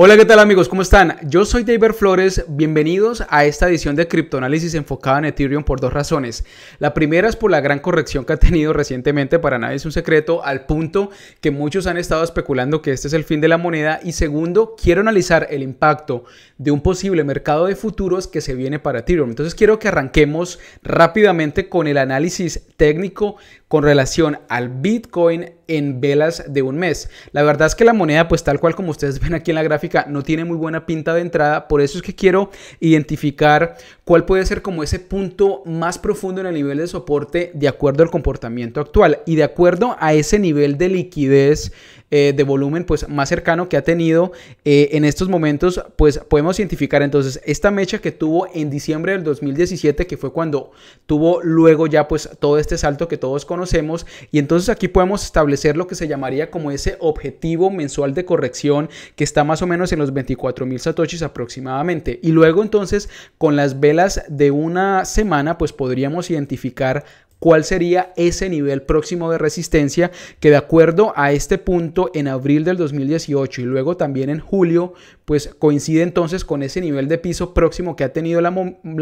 Hola, ¿qué tal amigos? ¿Cómo están? Yo soy David Flores, bienvenidos a esta edición de Criptoanálisis enfocada en Ethereum por dos razones. La primera es por la gran corrección que ha tenido recientemente, para nadie es un secreto, al punto que muchos han estado especulando que este es el fin de la moneda. Y segundo, quiero analizar el impacto de un posible mercado de futuros que se viene para Ethereum. Entonces quiero que arranquemos rápidamente con el análisis técnico con relación al Bitcoin en velas de un mes. La verdad es que la moneda, pues tal cual como ustedes ven aquí en la gráfica, no tiene muy buena pinta de entrada. Por eso es que quiero identificar cuál puede ser como ese punto más profundo en el nivel de soporte de acuerdo al comportamiento actual y de acuerdo a ese nivel de liquidez eh, de volumen pues más cercano que ha tenido eh, en estos momentos pues podemos identificar entonces esta mecha que tuvo en diciembre del 2017 que fue cuando tuvo luego ya pues todo este salto que todos conocemos y entonces aquí podemos establecer lo que se llamaría como ese objetivo mensual de corrección que está más o menos en los 24 mil satoshis aproximadamente y luego entonces con las velas de una semana pues podríamos identificar cuál sería ese nivel próximo de resistencia que de acuerdo a este punto en abril del 2018 y luego también en julio, pues coincide entonces con ese nivel de piso próximo que ha tenido la,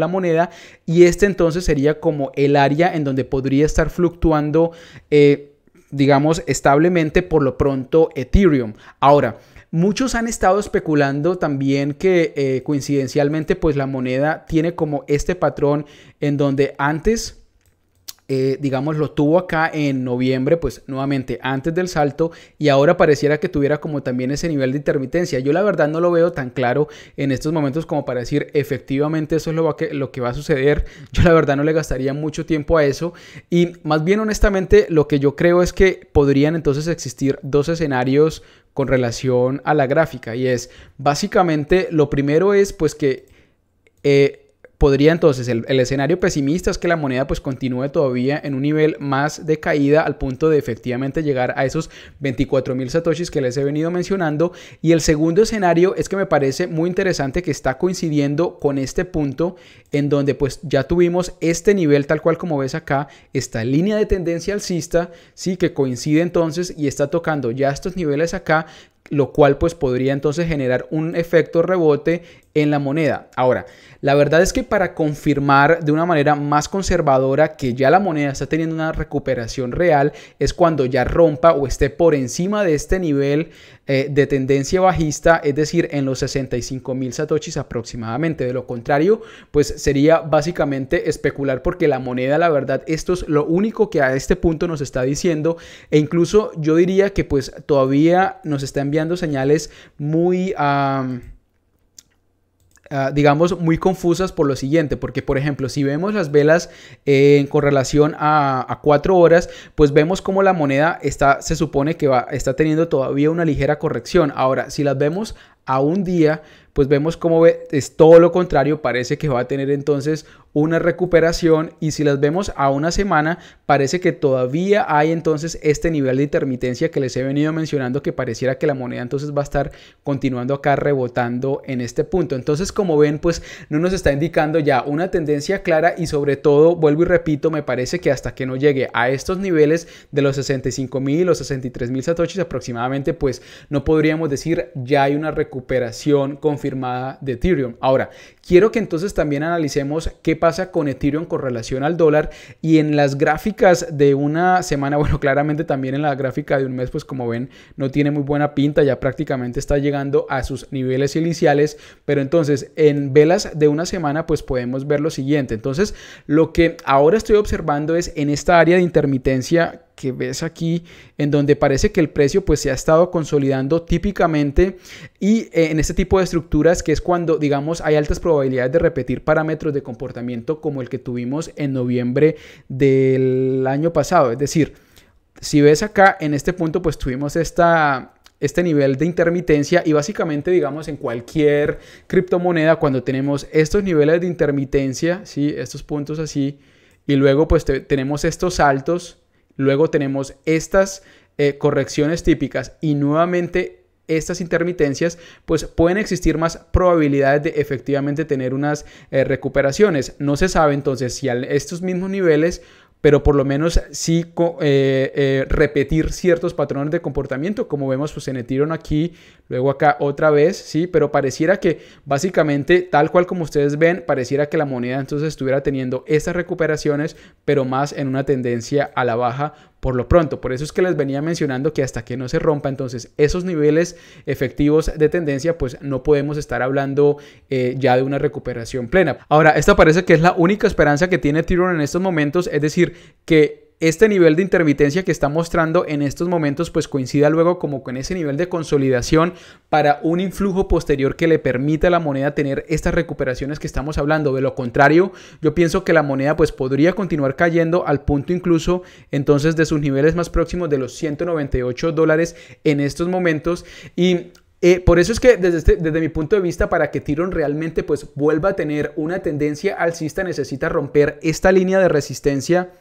moneda y este entonces sería como el área en donde podría estar fluctuando, eh, digamos, establemente por lo pronto Ethereum. Ahora, Muchos han estado especulando también que eh, coincidencialmente pues la moneda tiene como este patrón en donde antes eh, digamos, lo tuvo acá en noviembre, pues nuevamente antes del salto y ahora pareciera que tuviera como también ese nivel de intermitencia. Yo la verdad no lo veo tan claro en estos momentos como para decir efectivamente eso es lo, que, lo que va a suceder. Yo la verdad no le gastaría mucho tiempo a eso y más bien honestamente lo que yo creo es que podrían entonces existir dos escenarios con relación a la gráfica y es básicamente lo primero es pues que... Eh, Podría entonces el, escenario pesimista es que la moneda pues continúe todavía en un nivel más de caída al punto de efectivamente llegar a esos 24.000 satoshis que les he venido mencionando. Y el segundo escenario es que me parece muy interesante que está coincidiendo con este punto en donde pues ya tuvimos este nivel tal cual como ves acá, esta línea de tendencia alcista, sí que coincide entonces y está tocando ya estos niveles acá lo cual pues podría entonces generar un efecto rebote en la moneda. Ahora, la verdad es que para confirmar de una manera más conservadora que ya la moneda está teniendo una recuperación real es cuando ya rompa o esté por encima de este nivel eh, de tendencia bajista, es decir, en los 65 mil satoshis aproximadamente. De lo contrario, pues sería básicamente especular porque la moneda, la verdad, esto es lo único que a este punto nos está diciendo e incluso yo diría que pues todavía nos está enviando dando señales muy... Ah, digamos, muy confusas por lo siguiente, porque por ejemplo, si vemos las velas en eh, correlación a, a, cuatro horas, pues vemos como la moneda está, se supone que va, está teniendo todavía una ligera corrección. Ahora, si las vemos a un día, pues vemos como es todo lo contrario, parece que va a tener entonces una recuperación y si las vemos a una semana, parece que todavía hay entonces este nivel de intermitencia que les he venido mencionando que pareciera que la moneda entonces va a estar continuando acá rebotando en este punto. Entonces, como ven, pues no nos está indicando ya una tendencia clara y sobre todo, vuelvo y repito, me parece que hasta que no llegue a estos niveles de los 65 mil o 63 mil satoshis aproximadamente, pues no podríamos decir ya hay una recuperación confirmada de Ethereum. Ahora, quiero que entonces también analicemos qué pasa pasa con Ethereum con relación al dólar y en las gráficas de una semana, bueno, claramente también en la gráfica de un mes, pues como ven, no tiene muy buena pinta, ya prácticamente está llegando a sus niveles iniciales, pero entonces en velas de una semana, pues podemos ver lo siguiente. Entonces, lo que ahora estoy observando es en esta área de intermitencia que ves aquí, en donde parece que el precio pues se ha estado consolidando típicamente y eh, en este tipo de estructuras que es cuando digamos hay altas probabilidades de repetir parámetros de comportamiento como el que tuvimos en noviembre del año pasado, es decir, si ves acá en este punto pues tuvimos esta, este nivel de intermitencia y básicamente digamos en cualquier criptomoneda cuando tenemos estos niveles de intermitencia, ¿sí? estos puntos así y luego pues tenemos estos altos Luego tenemos estas eh, correcciones típicas y nuevamente estas intermitencias, pues pueden existir más probabilidades de efectivamente tener unas eh, recuperaciones. No se sabe entonces si a estos mismos niveles pero por lo menos sí eh, eh, repetir ciertos patrones de comportamiento, como vemos, pues se metieron aquí, luego acá otra vez, sí, pero pareciera que básicamente, tal cual como ustedes ven, pareciera que la moneda entonces estuviera teniendo estas recuperaciones, pero más en una tendencia a la baja por lo pronto. Por eso es que les venía mencionando que hasta que no se rompa entonces esos niveles efectivos de tendencia, pues no podemos estar hablando eh, ya de una recuperación plena. Ahora, esta parece que es la única esperanza que tiene Tyrone en estos momentos, es decir, que este nivel de intermitencia que está mostrando en estos momentos pues coincida luego como con ese nivel de consolidación para un influjo posterior que le permita a la moneda tener estas recuperaciones que estamos hablando. De lo contrario, yo pienso que la moneda pues podría continuar cayendo al punto incluso entonces de sus niveles más próximos de los 198 dólares en estos momentos y eh, por eso es que desde, este, desde, mi punto de vista, para que Tiron realmente pues vuelva a tener una tendencia alcista, necesita romper esta línea de resistencia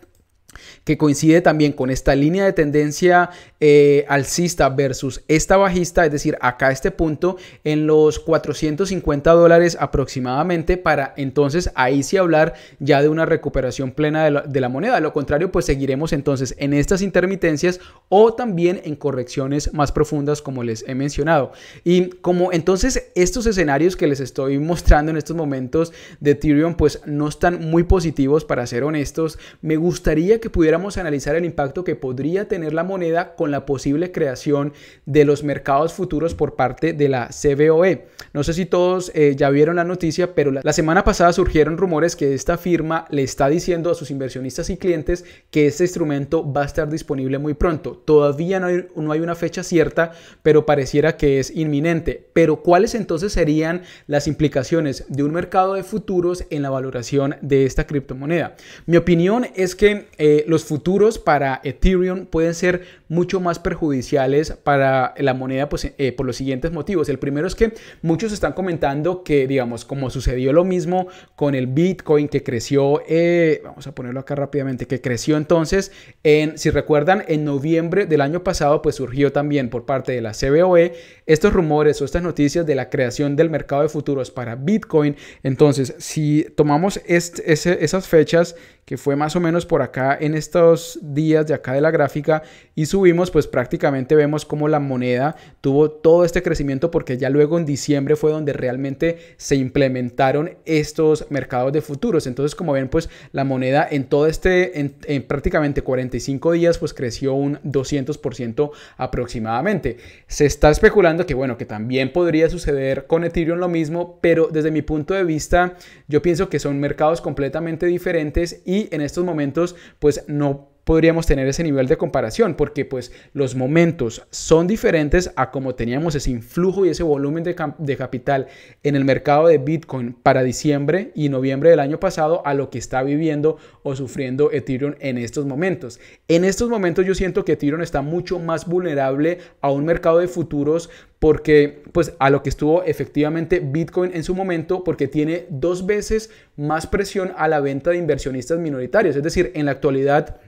que coincide también con esta línea de tendencia eh, alcista versus esta bajista, es decir, acá este punto en los 450 dólares aproximadamente para entonces ahí sí hablar ya de una recuperación plena de la, moneda. lo contrario, pues seguiremos entonces en estas intermitencias o también en correcciones más profundas como les he mencionado. Y como entonces estos escenarios que les estoy mostrando en estos momentos de Ethereum pues no están muy positivos para ser honestos, me gustaría que pudiéramos analizar el impacto que podría tener la moneda con la posible creación de los mercados futuros por parte de la CBOE. No sé si todos eh, ya vieron la noticia, pero la, semana pasada surgieron rumores que esta firma le está diciendo a sus inversionistas y clientes que este instrumento va a estar disponible muy pronto. Todavía no hay, una fecha cierta, pero pareciera que es inminente. Pero ¿cuáles entonces serían las implicaciones de un mercado de futuros en la valoración de esta criptomoneda? Mi opinión es que... Eh, eh, los futuros para Ethereum pueden ser mucho más perjudiciales para la moneda pues, eh, por los siguientes motivos. El primero es que muchos están comentando que, digamos, como sucedió lo mismo con el Bitcoin que creció, eh, vamos a ponerlo acá rápidamente, que creció entonces, en, si recuerdan, en noviembre del año pasado, pues surgió también por parte de la CBOE estos rumores o estas noticias de la creación del mercado de futuros para Bitcoin. Entonces, si tomamos esas fechas, que fue más o menos por acá, en estos días de acá de la gráfica y subimos, pues prácticamente vemos cómo la moneda tuvo todo este crecimiento porque ya luego en diciembre fue donde realmente se implementaron estos mercados de futuros. Entonces, como ven, pues la moneda en todo este, en, prácticamente 45 días, pues creció un 200% aproximadamente. Se está especulando que, bueno, que también podría suceder con Ethereum lo mismo, pero desde mi punto de vista, yo pienso que son mercados completamente diferentes y en estos momentos, pues pues no podríamos tener ese nivel de comparación, porque pues los momentos son diferentes a como teníamos ese influjo y ese volumen de, de capital en el mercado de Bitcoin para diciembre y noviembre del año pasado a lo que está viviendo o sufriendo Ethereum en estos momentos. En estos momentos yo siento que Ethereum está mucho más vulnerable a un mercado de futuros porque pues a lo que estuvo efectivamente Bitcoin en su momento porque tiene dos veces más presión a la venta de inversionistas minoritarios, es decir, en la actualidad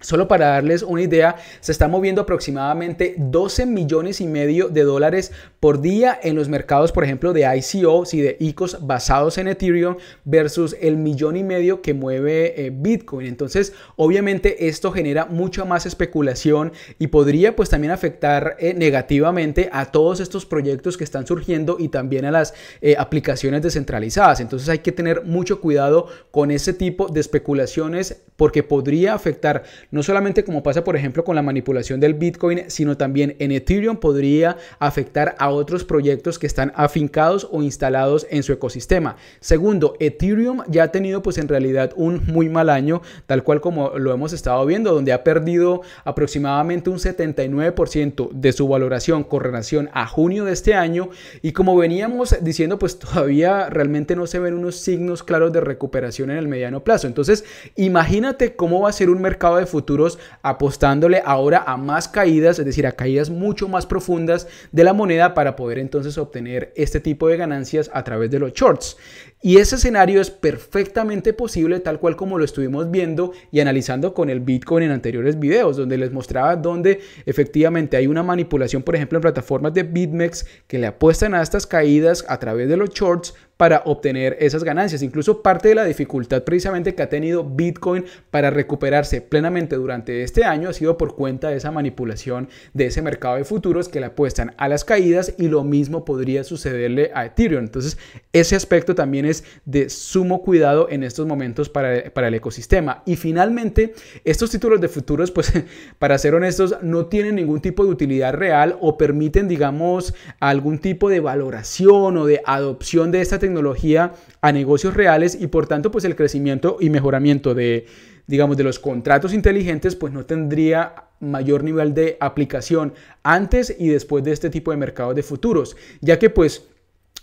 Solo para darles una idea, se está moviendo aproximadamente 12 millones y medio de dólares por día en los mercados, por ejemplo, de ICOs y de ICOs basados en Ethereum versus el millón y medio que mueve eh, Bitcoin. Entonces, obviamente esto genera mucha más especulación y podría pues también afectar eh, negativamente a todos estos proyectos que están surgiendo y también a las eh, aplicaciones descentralizadas. Entonces hay que tener mucho cuidado con ese tipo de especulaciones porque podría afectar no solamente como pasa, por ejemplo, con la manipulación del Bitcoin, sino también en Ethereum podría afectar a otros proyectos que están afincados o instalados en su ecosistema. Segundo, Ethereum ya ha tenido pues en realidad un muy mal año, tal cual como lo hemos estado viendo, donde ha perdido aproximadamente un 79% de su valoración con relación a junio de este año y como veníamos diciendo, pues todavía realmente no se ven unos signos claros de recuperación en el mediano plazo. Entonces, imagínate cómo va a ser un mercado de futuros apostándole ahora a más caídas, es decir, a caídas mucho más profundas de la moneda para poder entonces obtener este tipo de ganancias a través de los shorts. Y ese escenario es perfectamente posible tal cual como lo estuvimos viendo y analizando con el Bitcoin en anteriores videos, donde les mostraba donde efectivamente hay una manipulación, por ejemplo, en plataformas de BitMEX que le apuestan a estas caídas a través de los shorts para obtener esas ganancias. Incluso parte de la dificultad precisamente que ha tenido Bitcoin para recuperarse plenamente durante este año ha sido por cuenta de esa manipulación de ese mercado de futuros que le apuestan a las caídas y lo mismo podría sucederle a Ethereum. Entonces, ese aspecto también es de sumo cuidado en estos momentos para, para el ecosistema. Y finalmente, estos títulos de futuros, pues para ser honestos, no tienen ningún tipo de utilidad real o permiten, digamos, algún tipo de valoración o de adopción de esta tecnología a negocios reales y por tanto pues el crecimiento y mejoramiento de, digamos, de los contratos inteligentes pues no tendría mayor nivel de aplicación antes y después de este tipo de mercados de futuros, ya que pues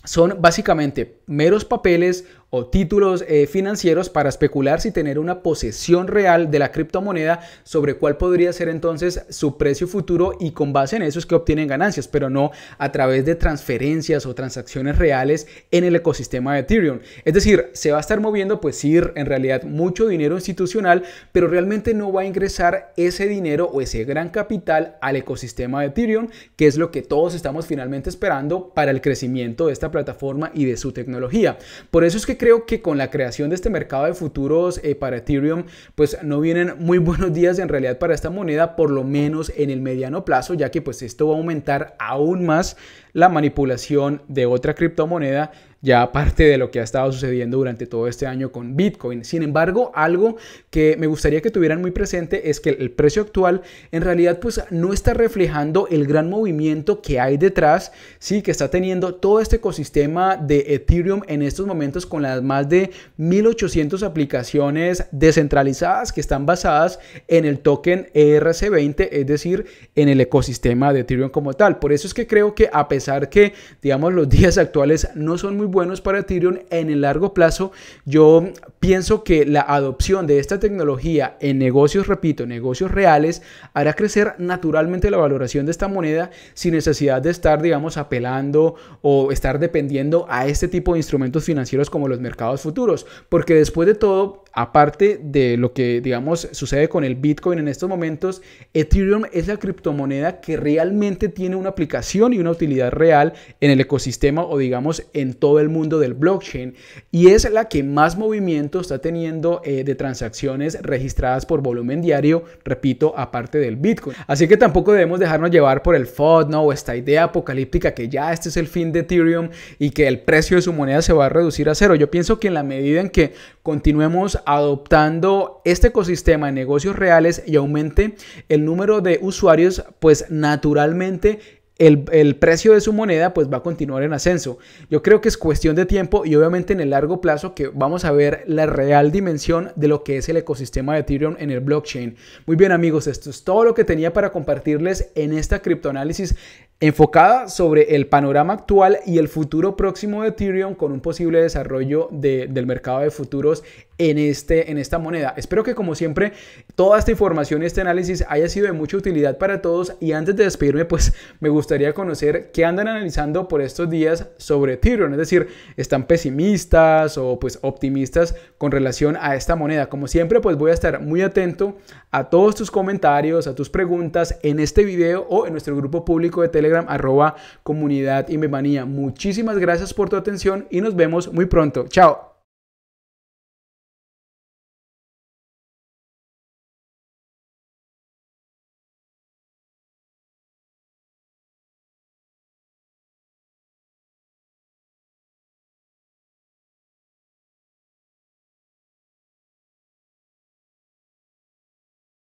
son básicamente meros papeles o títulos eh, financieros para especular si tener una posesión real de la criptomoneda sobre cuál podría ser entonces su precio futuro y con base en eso es que obtienen ganancias, pero no a través de transferencias o transacciones reales en el ecosistema de Ethereum. Es decir, se va a estar moviendo pues ir en realidad mucho dinero institucional, pero realmente no va a ingresar ese dinero o ese gran capital al ecosistema de Ethereum, que es lo que todos estamos finalmente esperando para el crecimiento de esta plataforma y de su tecnología. Por eso es que creo que con la creación de este mercado de futuros eh, para Ethereum, pues no vienen muy buenos días en realidad para esta moneda, por lo menos en el mediano plazo, ya que pues esto va a aumentar aún más la manipulación de otra criptomoneda ya aparte de lo que ha estado sucediendo durante todo este año con Bitcoin. Sin embargo, algo que me gustaría que tuvieran muy presente es que el precio actual en realidad pues no está reflejando el gran movimiento que hay detrás, sí, que está teniendo todo este ecosistema de Ethereum en estos momentos con las más de 1800 aplicaciones descentralizadas que están basadas en el token ERC20, es decir, en el ecosistema de Ethereum como tal. Por eso es que creo que a pesar que digamos los días actuales no son muy buenos para Ethereum en el largo plazo. Yo pienso que la adopción de esta tecnología en negocios, repito, negocios reales, hará crecer naturalmente la valoración de esta moneda sin necesidad de estar, digamos, apelando o estar dependiendo a este tipo de instrumentos financieros como los mercados futuros. Porque después de todo, aparte de lo que, digamos, sucede con el Bitcoin en estos momentos, Ethereum es la criptomoneda que realmente tiene una aplicación y una utilidad real en el ecosistema o, digamos, en todo el mundo del blockchain. Y es la que más movimiento está teniendo eh, de transacciones registradas por volumen diario, repito, aparte del Bitcoin. Así que tampoco debemos dejarnos llevar por el FOD, O esta idea apocalíptica que ya este es el fin de Ethereum y que el precio de su moneda se va a reducir a cero. Yo pienso que en la medida en que continuemos adoptando este ecosistema de negocios reales y aumente el número de usuarios, pues naturalmente el, precio de su moneda pues va a continuar en ascenso. Yo creo que es cuestión de tiempo y obviamente en el largo plazo que vamos a ver la real dimensión de lo que es el ecosistema de Ethereum en el blockchain. Muy bien amigos, esto es todo lo que tenía para compartirles en esta criptoanálisis enfocada sobre el panorama actual y el futuro próximo de Ethereum con un posible desarrollo del mercado de futuros en, este, en esta moneda. Espero que como siempre toda esta información, este análisis haya sido de mucha utilidad para todos y antes de despedirme pues me gustaría conocer qué andan analizando por estos días sobre Ethereum, es decir, están pesimistas o pues optimistas con relación a esta moneda. Como siempre pues voy a estar muy atento a todos tus comentarios, a tus preguntas en este video o en nuestro grupo público de Telegram arroba comunidad memanía Muchísimas gracias por tu atención y nos vemos muy pronto. Chao.